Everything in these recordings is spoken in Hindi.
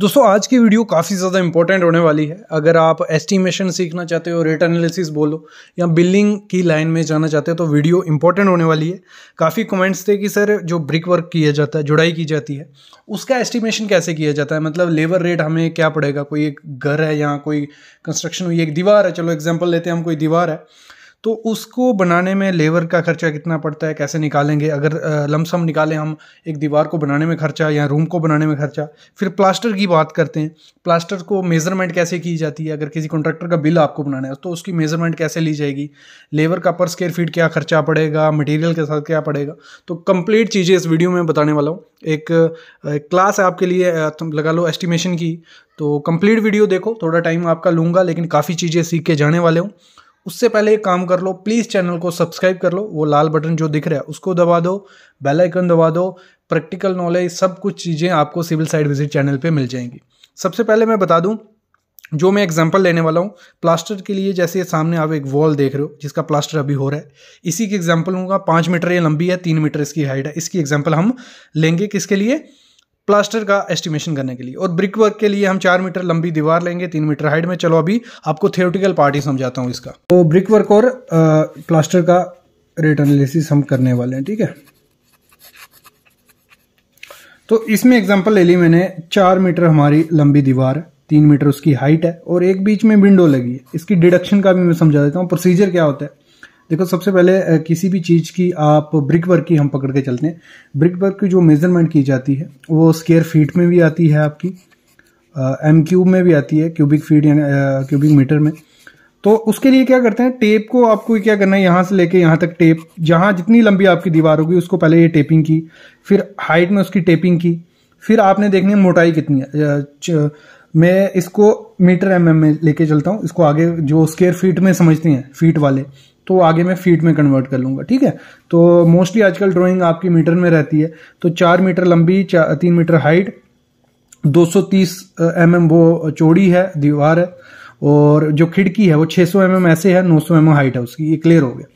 दोस्तों आज की वीडियो काफ़ी ज़्यादा इंपॉर्टेंट होने वाली है अगर आप एस्टिमेशन सीखना चाहते हो रेट एनालिसिस बोलो या बिलिंग की लाइन में जाना चाहते हो तो वीडियो इंपॉर्टेंट होने वाली है काफ़ी कमेंट्स थे कि सर जो ब्रिक वर्क किया जाता है जुड़ाई की जाती है उसका एस्टिमेशन कैसे किया जाता है मतलब लेबर रेट हमें क्या पड़ेगा कोई एक घर है या कोई कंस्ट्रक्शन हुई एक दीवार है चलो एग्जाम्पल लेते हैं हम कोई दीवार है तो उसको बनाने में लेबर का खर्चा कितना पड़ता है कैसे निकालेंगे अगर लमसम निकालें हम एक दीवार को बनाने में खर्चा या रूम को बनाने में खर्चा फिर प्लास्टर की बात करते हैं प्लास्टर को मेज़रमेंट कैसे की जाती है अगर किसी कॉन्ट्रैक्टर का बिल आपको बनाना है तो उसकी मेज़रमेंट कैसे ली जाएगी लेबर का पर स्क्वेयर फीट क्या खर्चा पड़ेगा मटेरियल के साथ क्या पड़ेगा तो कंप्लीट चीज़ें इस वीडियो में बताने वाला हूँ एक, एक क्लास है आपके लिए तुम लगा लो एस्टिमेशन की तो कंप्लीट वीडियो देखो थोड़ा टाइम आपका लूँगा लेकिन काफ़ी चीज़ें सीख के जाने वाले हूँ उससे पहले एक काम कर लो प्लीज़ चैनल को सब्सक्राइब कर लो वो लाल बटन जो दिख रहा है उसको दबा दो बेल आइकन दबा दो प्रैक्टिकल नॉलेज सब कुछ चीज़ें आपको सिविल साइड विजिट चैनल पे मिल जाएंगी सबसे पहले मैं बता दूं जो मैं एग्जांपल लेने वाला हूँ प्लास्टर के लिए जैसे सामने आप एक वॉल देख रहे हो जिसका प्लास्टर अभी हो रहा है इसी की एग्जाम्पल होगा पाँच मीटर ये लंबी है तीन मीटर इसकी हाइट है इसकी एग्जाम्पल हम लेंगे किसके लिए प्लास्टर का एस्टिमेशन करने के लिए और ब्रिक वर्क के लिए हम चार मीटर लंबी दीवार लेंगे तीन मीटर हाइट में चलो अभी आपको थियोटिकल पार्ट ही समझाता हूँ इसका तो ब्रिक वर्क और प्लास्टर का रेट एनालिसिस हम करने वाले हैं ठीक है तो इसमें एग्जाम्पल ले ली मैंने चार मीटर हमारी लंबी दीवार तीन मीटर उसकी हाइट है और एक बीच में विंडो लगी है इसकी डिडक्शन का भी मैं समझा देता हूँ प्रोसीजर क्या होता है देखो सबसे पहले किसी भी चीज़ की आप ब्रिक वर्क की हम पकड़ के चलते हैं ब्रिक वर्क की जो मेजरमेंट की जाती है वो स्केयर फीट में भी आती है आपकी एम क्यूब में भी आती है क्यूबिक फीट यानी क्यूबिक मीटर में तो उसके लिए क्या करते हैं टेप को आपको क्या करना है यहाँ से लेके यहाँ तक टेप जहाँ जितनी लंबी आपकी दीवार होगी उसको पहले ये टेपिंग की फिर हाइट में उसकी टेपिंग की फिर आपने देखनी है मोटाई कितनी है मैं इसको मीटर एम एम में लेके चलता हूँ इसको आगे जो स्केयर फीट में समझते हैं फीट वाले तो आगे मैं फीट में कन्वर्ट कर लूँगा ठीक है तो मोस्टली आजकल ड्राइंग आपकी मीटर में रहती है तो चार मीटर लंबी चार तीन मीटर हाइट 230 सौ mm वो चौड़ी है दीवार है और जो खिड़की है वो 600 सौ mm ऐसे है 900 सौ mm हाइट है उसकी ये क्लियर हो गया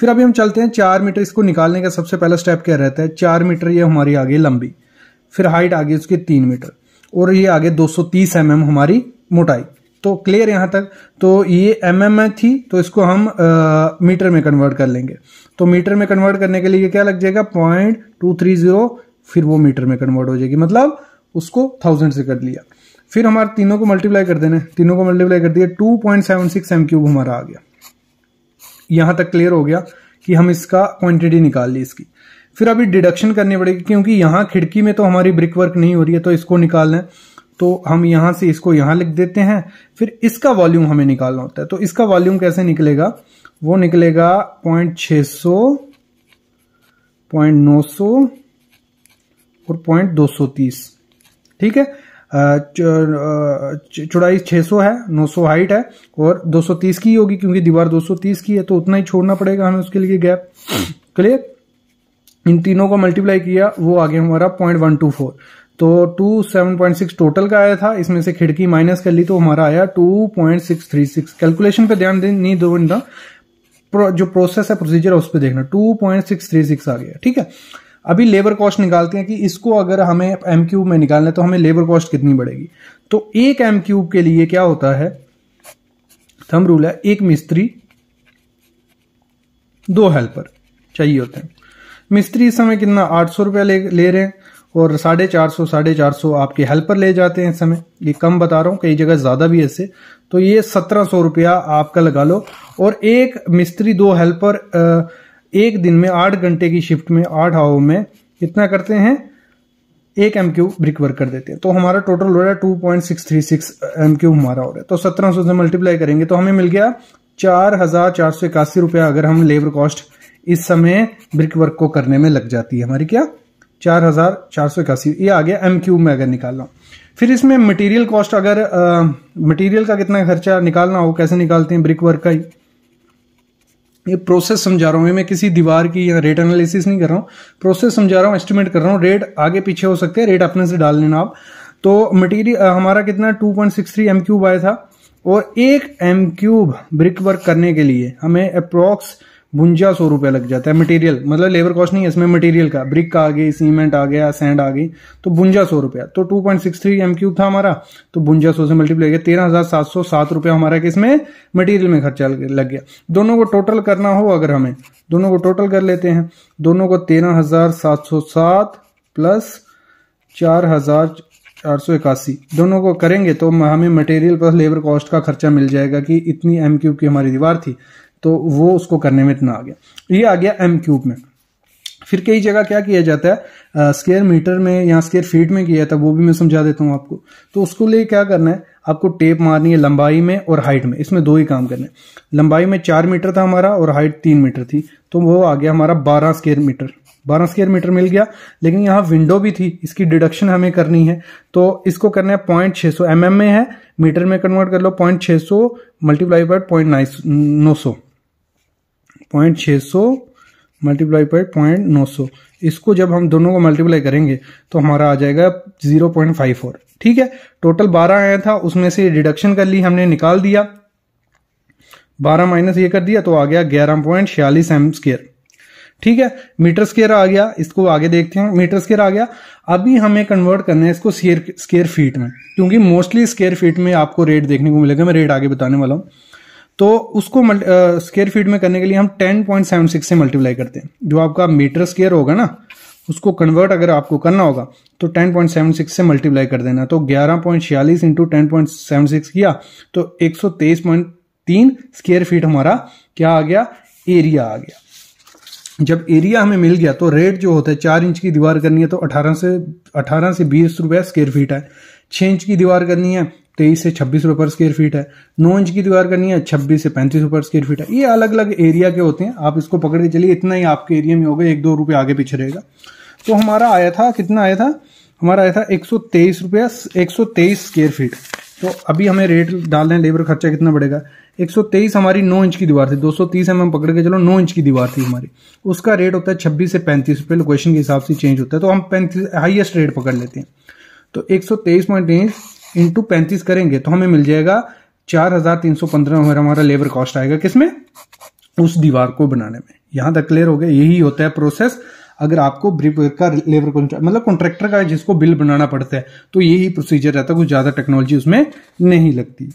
फिर अभी हम चलते हैं चार मीटर इसको निकालने का सबसे पहला स्टेप क्या रहता है चार मीटर ये हमारी आगे लंबी फिर हाइट आगे उसकी तीन मीटर और ये आगे 230 सौ mm हमारी मोटाई तो क्लियर यहां तक तो ये एम mm में थी तो इसको हम आ, मीटर में कन्वर्ट कर लेंगे तो मीटर में कन्वर्ट करने के लिए क्या लग जाएगा पॉइंट टू थ्री जीरो फिर वो मीटर में कन्वर्ट हो जाएगी मतलब उसको थाउजेंड से कर लिया फिर हमारे तीनों को मल्टीप्लाई कर देना तीनों को मल्टीप्लाई कर दिया two point seven six M cube हमारा आ गया यहां तक क्लियर हो गया कि हम इसका क्वांटिटी निकाल ली इसकी फिर अभी डिडक्शन करनी पड़ेगी क्योंकि यहां खिड़की में तो हमारी ब्रिक वर्क नहीं हो रही है तो इसको निकालना है तो हम यहां से इसको यहां लिख देते हैं फिर इसका वॉल्यूम हमें निकालना होता है तो इसका वॉल्यूम कैसे निकलेगा वो निकलेगा पॉइंट छ पॉइंट नौ और पॉइंट दो ठीक है चौड़ाई 600 है 900 हाइट है और 230 की होगी क्योंकि दीवार 230 की है तो उतना ही छोड़ना पड़ेगा हमें उसके लिए गैप क्लियर इन तीनों को मल्टीप्लाई किया वो आ गया हमारा पॉइंट वन टू फोर तो two seven point six total का आया था इसमें से खिड़की माइनस कर ली तो हमारा आया two point six three six calculation पे ध्यान नहीं दो इनका जो प्रोसेस है प्रोसीजर है उस पर देखना two point six three six आ गया ठीक है अभी लेबर कॉस्ट निकालते हैं कि इसको अगर हमें एम क्यूब में निकालना है तो हमें लेबर कॉस्ट कितनी बढ़ेगी तो एक एम क्यूब के लिए क्या होता है थम रूल है एक मिस्त्री दो हेल्पर चाहिए होते हैं मिस्त्री इस समय कितना आठ सौ रुपया ले, ले रहे हैं और साढ़े चार सौ साढ़े चार सौ आपके हेल्पर ले जाते हैं इस समय ये कम बता रहा हूँ कई जगह ज़्यादा भी ऐसे तो ये सत्रह सौ रुपया आपका लगा लो और एक मिस्त्री दो हेल्पर एक दिन में आठ घंटे की शिफ्ट में आठ आओ में कितना करते हैं एक एम क्यू ब्रिक वर्क कर देते हैं तो हमारा टोटल हो रहा है two point six three six M cube हमारा हो रहा है तो सत्रह सौ से मल्टीप्लाई करेंगे तो हमें मिल गया चार हजार चार सौ इक्यासी रुपया अगर हम लेबर कॉस्ट इस समय ब्रिक वर्क को करने में लग जाती है हमारी क्या चार हजार चार सौ इक्यासी ये आ गया एम क्यूब में अगर निकाल रहा फिर इसमें मटेरियल कॉस्ट अगर मटेरियल का कितना खर्चा निकालना हो कैसे निकालते हैं ब्रिक वर्क का ही ये प्रोसेस समझा रहा हूँ मैं किसी दीवार की या रेट एनालिसिस नहीं कर रहा हूँ प्रोसेस समझा रहा हूँ एस्टिमेट कर रहा हूँ रेट आगे पीछे हो सकते हैं रेट अपने से डाल लेना आप तो मटेरियल हमारा कितना 2.63 point six three M cube आया था और एक एम क्यूब ब्रिक वर्क करने के लिए हमें अप्रोक्स बुंजा सौ रुपया लग जाता है मटेरियल मतलब लेबर कॉस्ट नहीं है इसमें मटेरियल का ब्रिक का आ गई सीमेंट आ गया सैंड आ गई तो बुंजा सौ रुपया तो two point six three M cube था हमारा तो बुंजा सौ से मल्टीप्लाई गया तेरह हजार सात सौ सात रुपया हमारा किसमें मटेरियल में खर्चा लग गया दोनों को टोटल करना हो अगर हमें दोनों को टोटल कर लेते हैं दोनों को तेरह हजार सात सौ सात प्लस चार हजार चार सौ इक्यासी दोनों को करेंगे तो हमें मटेरियल प्लस लेबर कॉस्ट का खर्चा मिल जाएगा कि इतनी एम क्यूब की हमारी दीवार थी तो वो उसको करने में इतना आ गया ये आ गया एम क्यूब में फिर कई जगह क्या किया जाता है स्केयर मीटर में या स्केयर फीट में किया था वो भी मैं समझा देता हूँ आपको तो उसको लिए क्या करना है आपको टेप मारनी है लंबाई में और हाइट में इसमें दो ही काम करना है लंबाई में चार मीटर था हमारा और हाइट तीन मीटर थी तो वो आ गया हमारा बारह स्केयर मीटर बारह स्केयर मीटर मिल गया लेकिन यहाँ विंडो भी थी इसकी डिडक्शन हमें करनी है तो इसको करना है पॉइंट छः सौ एम में है मीटर में कन्वर्ट कर लो पॉइंट छः सौ मल्टीप्लाई बाय पॉइंट नौ सौ पॉइंट छः सौ मल्टीप्लाई बाई पॉइंट नौ सौ इसको जब हम दोनों को मल्टीप्लाई करेंगे तो हमारा आ जाएगा जीरो पॉइंट फाइव फोर ठीक है टोटल बारह आया था उसमें से डिडक्शन कर ली हमने निकाल दिया बारह माइनस ये कर दिया तो आ गया ग्यारह पॉइंट छियालीस एम स्केयर ठीक है मीटर स्केयर आ गया इसको आगे देखते हैं मीटर स्केयर आ गया अभी हमें कन्वर्ट करना है इसको स्केयर स्केयर फीट में क्योंकि मोस्टली स्केयर फीट में आपको रेट देखने को मिलेगा मैं रेट आगे बताने वाला हूँ तो उसको स्केयर फीट में करने के लिए हम 10.76 से मल्टीप्लाई करते हैं जो आपका मीटर स्केयर होगा ना उसको कन्वर्ट अगर आपको करना होगा तो 10.76 से मल्टीप्लाई कर देना तो ग्यारह पॉइंट छियालीस इंटू टेन किया तो 123.3 स्केयर फीट हमारा क्या आ गया एरिया आ गया जब एरिया हमें मिल गया तो रेट जो होता है चार इंच की दीवार करनी है तो 18 से 18 से 20 रुपया स्केयर फीट है छः इंच की दीवार करनी है तेईस से छब्बीस रुपये पर स्क्वेयर फीट है नौ इंच की दीवार करनी है छब्बीस से पैंतीस रुपये पर स्क्वेयर फीट है ये अलग अलग एरिया के होते हैं आप इसको पकड़ के चलिए इतना ही आपके एरिया में होगा एक दो रुपये आगे पीछे रहेगा तो हमारा आया था कितना आया था हमारा आया था एक सौ तेईस रुपया एक सौ तेईस स्क्वेयर फीट तो अभी हमें रेट डाल रहे हैं लेबर खर्चा कितना बढ़ेगा तेईस हमारी नौ इंच की दीवार थी दो सौ तीस हम पकड़ के चलो नौ इंच की दीवार थी हमारी उसका रेट होता है छब्बीस से पैंतीस रुपये लोकेशन के हिसाब से चेंज होता है तो हम पैंतीस हाइएस्ट रेट पकड़ लेते हैं तो एक सौ तेईस पॉइंट तेईस इंटू पैंतीस करेंगे तो हमें मिल जाएगा चार हजार तीन सौ पंद्रह हमारा हमारा लेबर कॉस्ट आएगा किसमें उस दीवार को बनाने में यहां तक क्लियर हो गया यही होता है प्रोसेस अगर आपको ब्रिप का लेबर कॉन्ट्रैक्ट मतलब कॉन्ट्रैक्टर का जिसको बिल बनाना पड़ता है तो यही प्रोसीजर रहता है कुछ ज्यादा टेक्नोलॉजी उसमें नहीं लगती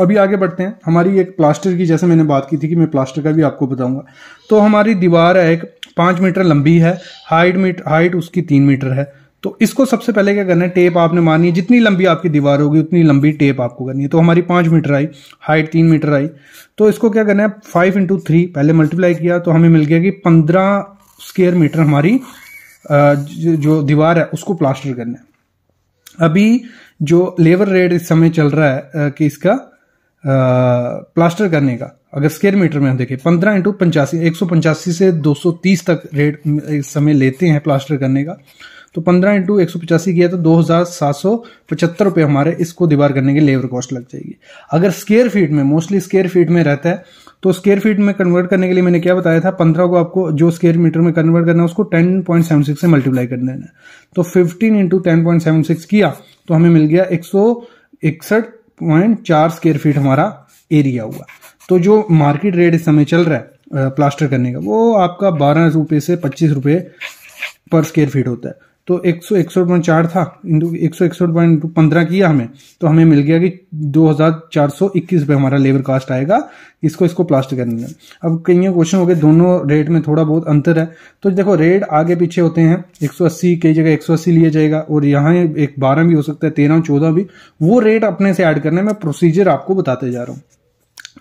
अभी आगे बढ़ते हैं हमारी एक प्लास्टर की जैसे मैंने बात की थी कि मैं प्लास्टर का भी आपको बताऊंगा तो हमारी दीवार है एक पांच मीटर लंबी है हाइट मीटर हाइट उसकी तीन मीटर है तो इसको सबसे पहले क्या करना है टेप आपने मारनी है जितनी लंबी आपकी दीवार होगी उतनी लंबी टेप आपको करनी है तो हमारी पांच मीटर आई हाइट तीन मीटर आई तो इसको क्या करना है फाइव इंटू थ्री पहले मल्टीप्लाई किया तो हमें मिल गया कि पंद्रह स्केयर मीटर हमारी जो दीवार है उसको प्लास्टर करना है अभी जो लेबर रेट इस समय चल रहा है कि इसका प्लास्टर करने का अगर स्केयर मीटर में हम देखें पंद्रह इंटू पंचासी एक सौ पंचासी से दो सौ तीस तक रेट इस समय लेते हैं प्लास्टर करने का तो पंद्रह इंटू एक सौ पचासी किया तो दो हजार सात सौ पचहत्तर रुपये हमारे इसको दीवार करने के लेबर कॉस्ट लग जाएगी अगर स्केयर फीट में मोस्टली स्केयर फीट में रहता है तो स्केयर फीट में कन्वर्ट करने के लिए मैंने क्या बताया था पंद्रह को आपको जो स्केयर मीटर में कन्वर्ट करना है उसको टेन पॉइंट सेवन सिक्स से मल्टीप्लाई कर देना है तो fifteen into ten point seven six किया तो हमें मिल गया एक सौ इकसठ पॉइंट चार स्केयर फीट हमारा एरिया हुआ तो जो मार्केट रेट इस समय चल रहा है प्लास्टर करने का वो आपका बारह रुपये से पच्चीस रुपये पर स्केयर फीट होता है तो एक सौ इकसठ पॉइंट चार था इंटू एक सौ इकसठ पॉइंट पंद्रह किया हमें तो हमें मिल गया कि दो हजार चार सौ इक्कीस रुपये हमारा लेबर कास्ट आएगा इसको इसको प्लास्टर करने में अब कई क्वेश्चन हो गए दोनों रेट में थोड़ा बहुत अंतर है तो देखो रेट आगे पीछे होते हैं एक सौ अस्सी कई जगह एक सौ अस्सी लिया जाएगा और यहाँ एक बारह भी हो सकता है तेरह चौदह भी वो रेट अपने से ऐड करने में प्रोसीजर आपको बताते जा रहा हूँ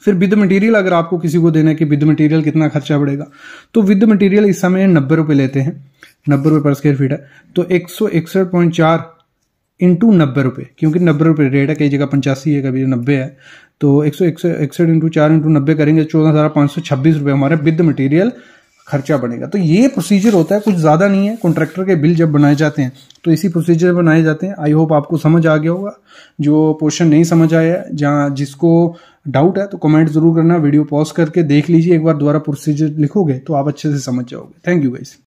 फिर विद मटेरियल अगर आपको किसी को देना है कि विद मटेरियल कितना खर्चा पड़ेगा तो विद मटेरियल इस समय नब्बे रुपए लेते हैं नब्बे रुपये पर स्क्वायर फीट है तो एक सौ इकसठ पॉइंट चार इंटू नब्बे रुपये क्योंकि नब्बे रुपये रेट है कई जगह पंचासी है कभी नब्बे है तो एक सौ इकसठ इंटू चार इंटू नब्बे करेंगे चौदह हज़ार पाँच सौ छब्बीस रुपये हमारे विद मटेरियल खर्चा बनेगा तो ये प्रोसीजर होता है कुछ ज़्यादा नहीं है कॉन्ट्रैक्टर के बिल जब बनाए जाते हैं तो इसी प्रोसीजर बनाए जाते हैं आई होप आपको समझ आ गया होगा जो पोर्शन नहीं समझ आया जहाँ जिसको डाउट है तो कमेंट ज़रूर करना वीडियो पॉज करके देख लीजिए एक बार दोबारा प्रोसीजर लिखोगे तो आप अच्छे से समझ जाओगे थैंक यू गाइस